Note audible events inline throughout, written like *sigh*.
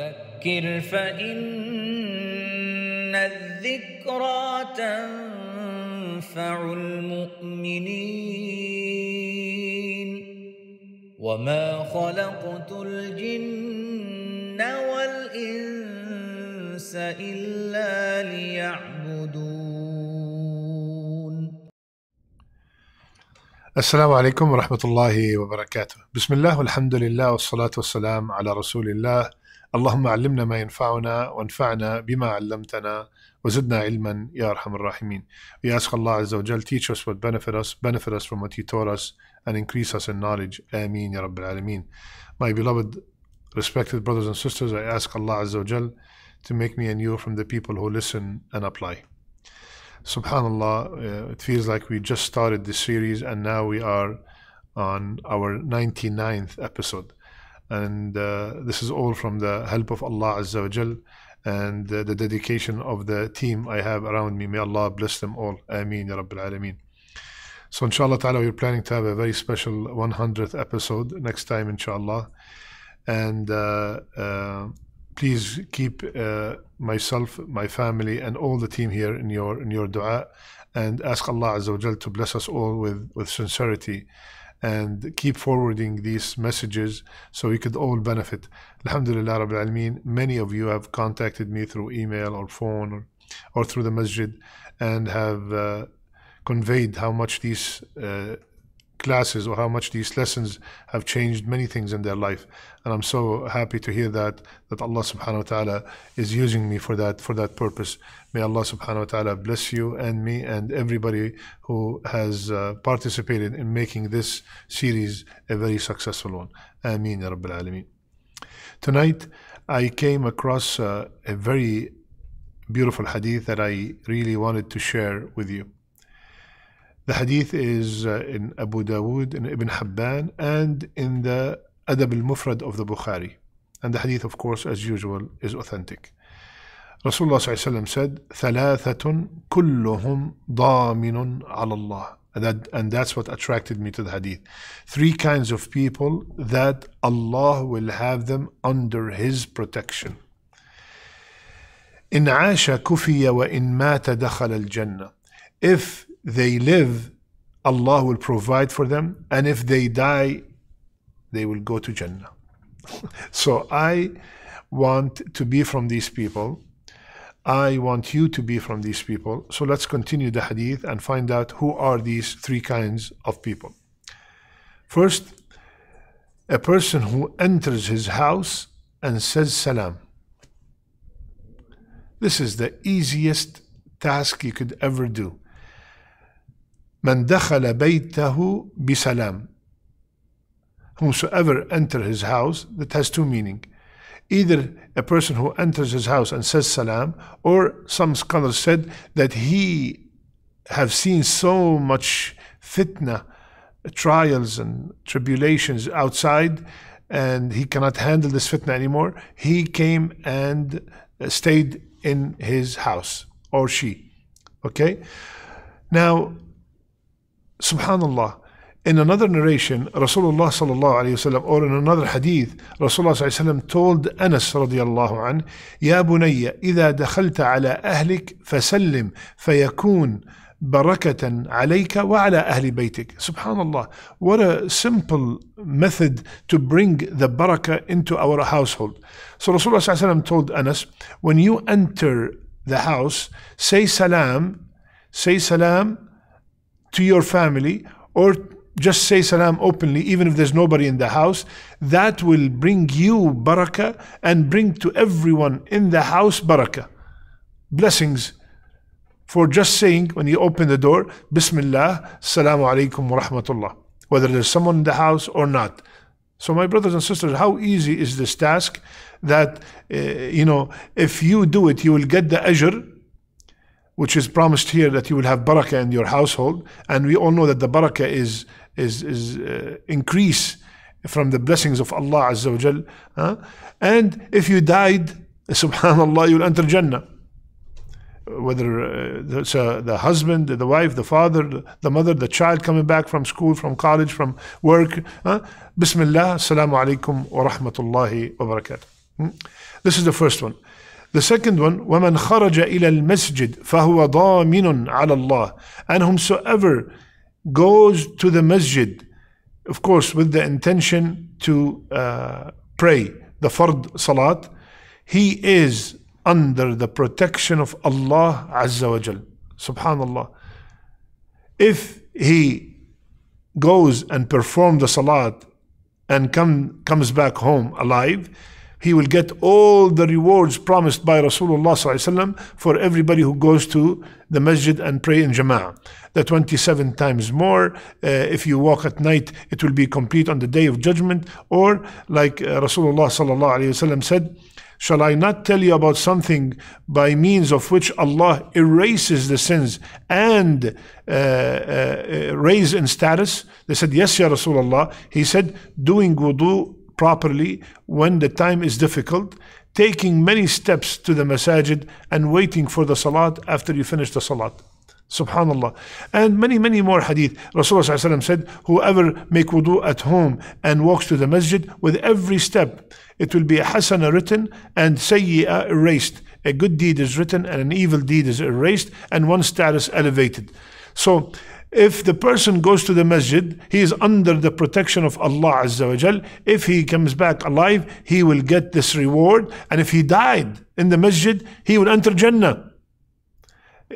ذكر فإن الذكرى تنفع المؤمنين وما خلقت الجن والإنس إلا ليعبدون السلام عليكم ورحمة الله وبركاته بسم الله والحمد لله والصلاة والسلام على رسول الله اللهم علمنا ما ينفعنا وانفعنا بما علمتنا وزدنا علما يا rahimin. We ask Allah Azza wa Jal, teach us what benefit us, benefit us from what He taught us, and increase us in knowledge. Ameen Ya Rabbil Alameen. My beloved, respected brothers and sisters, I ask Allah Azza wa Jal to make me and you from the people who listen and apply. Subhanallah, uh, it feels like we just started this series and now we are on our 99th episode. And uh, this is all from the help of Allah Azza wa Jal and uh, the dedication of the team I have around me. May Allah bless them all. Ameen, Ya Rabbil Alameen. So inshallah ta'ala, we're planning to have a very special 100th episode next time, inshallah. And uh, uh, please keep uh, myself, my family, and all the team here in your in your du'a, and ask Allah Azza wa Jal to bless us all with with sincerity and keep forwarding these messages so we could all benefit. Alhamdulillah Rabbil Alameen, many of you have contacted me through email or phone or, or through the masjid and have uh, conveyed how much these uh, classes or how much these lessons have changed many things in their life. And I'm so happy to hear that that Allah subhanahu wa ta'ala is using me for that for that purpose. May Allah subhanahu wa ta'ala bless you and me and everybody who has uh, participated in making this series a very successful one. Ameen Ya Rabbil Alameen. Tonight I came across uh, a very beautiful hadith that I really wanted to share with you. The hadith is uh, in Abu Dawood, and Ibn Habban, and in the Adab al-Mufrad of the Bukhari. And the hadith, of course, as usual, is authentic. Rasulullah said, ثَلَاثَةٌ كُلُّهُمْ ضَامِنٌ عَلَى اللَّهِ and, that, and that's what attracted me to the hadith. Three kinds of people that Allah will have them under His protection. إن عاش كفي وإن مات دخل الجنة. If they live, Allah will provide for them, and if they die, they will go to Jannah. *laughs* so I want to be from these people. I want you to be from these people. So let's continue the hadith and find out who are these three kinds of people. First, a person who enters his house and says salam. This is the easiest task you could ever do. Man dakhala Whomsoever enter his house, that has two meaning. Either a person who enters his house and says salam, or some scholars said that he have seen so much fitna, trials and tribulations outside, and he cannot handle this fitna anymore. He came and stayed in his house, or she. Okay? Now, Subhanallah. In another narration, Rasulullah sallallahu alayhi wasallam, or in another hadith, Rasulullah sallallahu alayhi wasallam told Anas radiallahu an, "Ya بني إذا barakatan alayka wa ala ahli baytik. Subhanallah. What a simple method to bring the barakah into our household. So Rasulullah told Anas, when you enter the house, say salam, say salam to your family or just say salam openly, even if there's nobody in the house, that will bring you barakah and bring to everyone in the house barakah. Blessings for just saying when you open the door, Bismillah, Salamu alaykum wa rahmatullah, whether there's someone in the house or not. So, my brothers and sisters, how easy is this task that, uh, you know, if you do it, you will get the ajr which is promised here that you will have barakah in your household. And we all know that the barakah is, is, is uh, increase from the blessings of Allah Azza wa Jal. And if you died, *laughs* subhanallah, you'll enter Jannah. Whether uh, the, uh, the husband, the wife, the father, the mother, the child coming back from school, from college, from work. Huh? Bismillah, assalamu alaikum wa rahmatullahi wa barakatuh. Hmm? This is the first one. The second one, وَمَنْ خَرَجَ إِلَى الْمَسْجِدِ فَهُوَ ضَامِنٌ عَلَى اللَّهِ And whomsoever goes to the masjid, of course with the intention to uh, pray the fard salat, he is under the protection of Allah Azza wa Jal. Subhanallah. If he goes and performs the salat and come, comes back home alive, he will get all the rewards promised by Rasulullah for everybody who goes to the masjid and pray in jama'ah. The 27 times more, uh, if you walk at night, it will be complete on the day of judgment. Or like uh, Rasulullah said, Shall I not tell you about something by means of which Allah erases the sins and uh, uh, uh raise in status? They said, Yes, Ya Rasulullah. He said, Doing wudu properly when the time is difficult, taking many steps to the masajid and waiting for the salat after you finish the salat. Subhanallah. And many, many more hadith. Rasulullah said, Whoever make wudu at home and walks to the masjid with every step, it will be a hasana written and sayyi'ah erased. A good deed is written and an evil deed is erased and one status elevated. So if the person goes to the masjid, he is under the protection of Allah Azza wa Jal. If he comes back alive, he will get this reward. And if he died in the masjid, he will enter Jannah.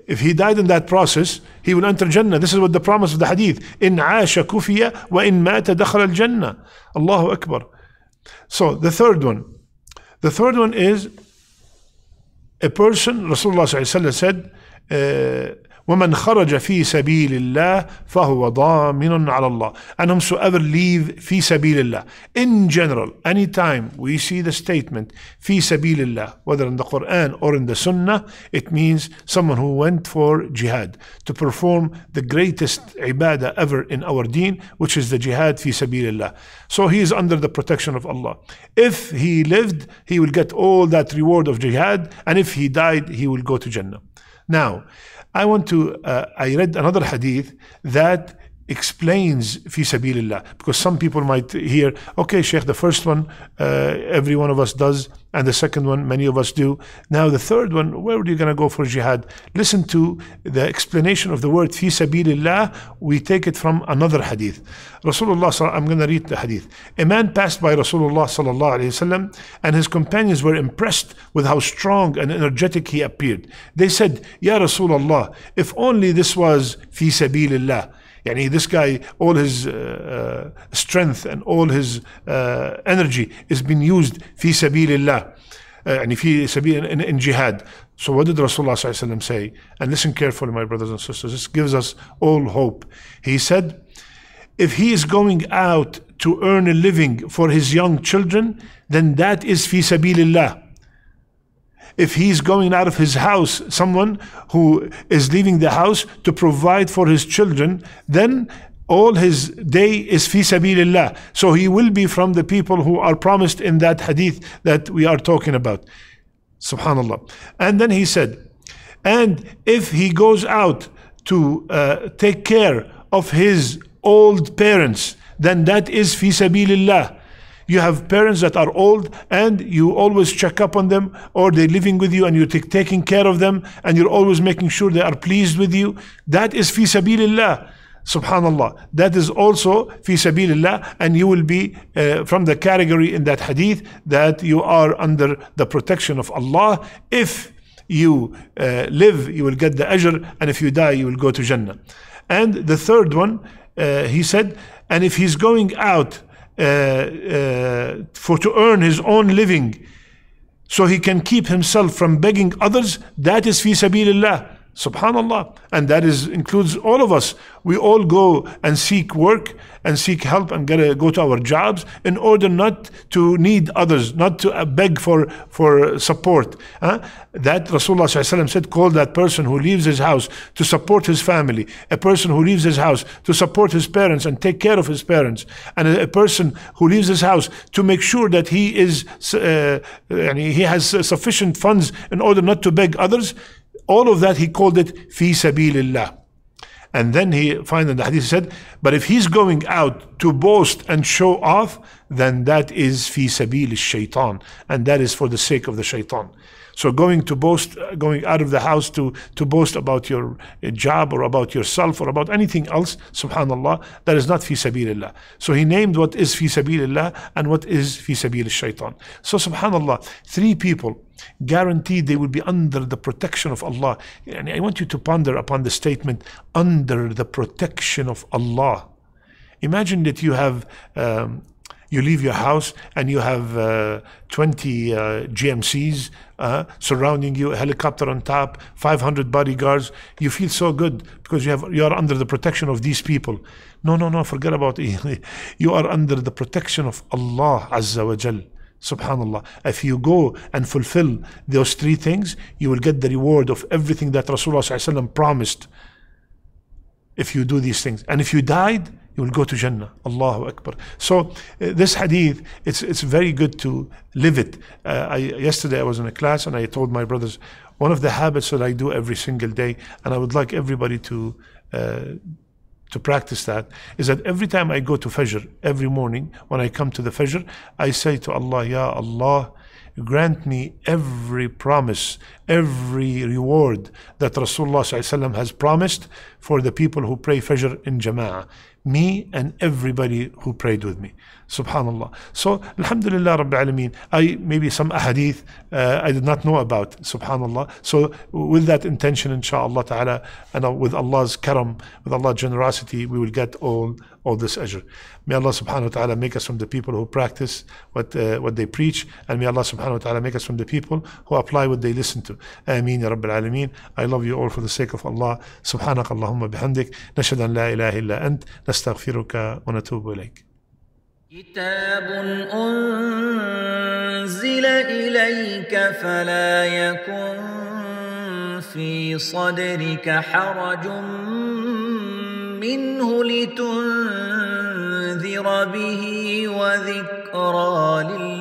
If he died in that process, he will enter Jannah. This is what the promise of the hadith. In عاش كفية in مات al Jannah. Allahu Akbar. So the third one. The third one is a person, Rasulullah said, uh, ومن خرج في سبيل الله فهو ضامن على Allah. And whomsoever leave في سبيل الله. In general, anytime we see the statement في سبيل الله, whether in the Quran or in the Sunnah, it means someone who went for jihad, to perform the greatest ibadah ever in our deen, which is the jihad في سبيل الله. So he is under the protection of Allah. If he lived, he will get all that reward of jihad, and if he died, he will go to Jannah. Now, I want to, uh, I read another hadith that explains fi sabilillah because some people might hear okay sheikh the first one uh, every one of us does and the second one many of us do now the third one where are you going to go for jihad listen to the explanation of the word fi sabilillah we take it from another hadith rasulullah i'm going to read the hadith a man passed by rasulullah sallallahu alaihi wasallam and his companions were impressed with how strong and energetic he appeared they said ya rasulullah if only this was fi sabilillah Yani this guy, all his uh, uh, strength and all his uh, energy is being used في سبيل الله. Uh, يعني في سبيل in, jihad. So what did Rasulullah sallallahu say? And listen carefully, my brothers and sisters. This gives us all hope. He said, if he is going out to earn a living for his young children, then that is fi sabilillah if he's going out of his house, someone who is leaving the house to provide for his children, then all his day is fi sabilillah. So he will be from the people who are promised in that hadith that we are talking about. Subhanallah. And then he said, and if he goes out to uh, take care of his old parents, then that is fi sabilillah you have parents that are old and you always check up on them or they're living with you and you're taking care of them and you're always making sure they are pleased with you that is fi sabilillah subhanallah that is also fi sabilillah and you will be uh, from the category in that hadith that you are under the protection of Allah if you uh, live you will get the ajr and if you die you will go to jannah and the third one uh, he said and if he's going out uh, uh, for to earn his own living so he can keep himself from begging others, that is fi sabilillah. Subhanallah. And that is includes all of us. We all go and seek work and seek help and get a, go to our jobs in order not to need others, not to uh, beg for, for support. Huh? That Rasulullah said, call that person who leaves his house to support his family, a person who leaves his house to support his parents and take care of his parents, and a, a person who leaves his house to make sure that he is uh, uh he has sufficient funds in order not to beg others. All of that he called it fi sabilillah. And then he finally the hadith said, but if he's going out to boast and show off, then that is fi sabil shaitan, and that is for the sake of the shaitan. So going to boast, uh, going out of the house to, to boast about your job or about yourself or about anything else, subhanallah, that is not fi sabilillah. So he named what is fi sabilillah and what is fi sabil shaitan. So subhanallah, three people guaranteed they will be under the protection of Allah. And I want you to ponder upon the statement under the protection of Allah. Imagine that you have. Um, you leave your house and you have uh, 20 uh, GMCs uh, surrounding you, a helicopter on top, 500 bodyguards. You feel so good because you have you are under the protection of these people. No, no, no, forget about it. *laughs* you are under the protection of Allah Azza wa Jalla. Subhanallah. If you go and fulfill those three things, you will get the reward of everything that Rasulullah promised if you do these things. And if you died, you will go to Jannah. Allahu Akbar. So uh, this hadith, it's, it's very good to live it. Uh, I, yesterday I was in a class and I told my brothers, one of the habits that I do every single day, and I would like everybody to uh, to practice that is that every time I go to Fajr, every morning when I come to the Fajr, I say to Allah, Ya Allah, grant me every promise, every reward that Rasulullah has promised for the people who pray Fajr in Jama'ah, me and everybody who prayed with me. Subhanallah. So, Alhamdulillah Rabbil Alameen. I maybe some ahadith uh, I did not know about. Subhanallah. So, with that intention, inshaAllah ta'ala, and uh, with Allah's karam, with Allah's generosity, we will get all all this ajr. May Allah subhanahu wa ta'ala make us from the people who practice what uh, what they preach, and may Allah subhanahu wa ta'ala make us from the people who apply what they listen to. Ameen ya Rabbil Alameen. I love you all for the sake of Allah. سبحانك اللهم بحمدك نشهد أن ilaha illa إلا أنت نستغفرك ونتوب إليك كتاب أنزل إليك فلا يكن في صدرك حرج منه لتنذر به وذكرى للمؤمنين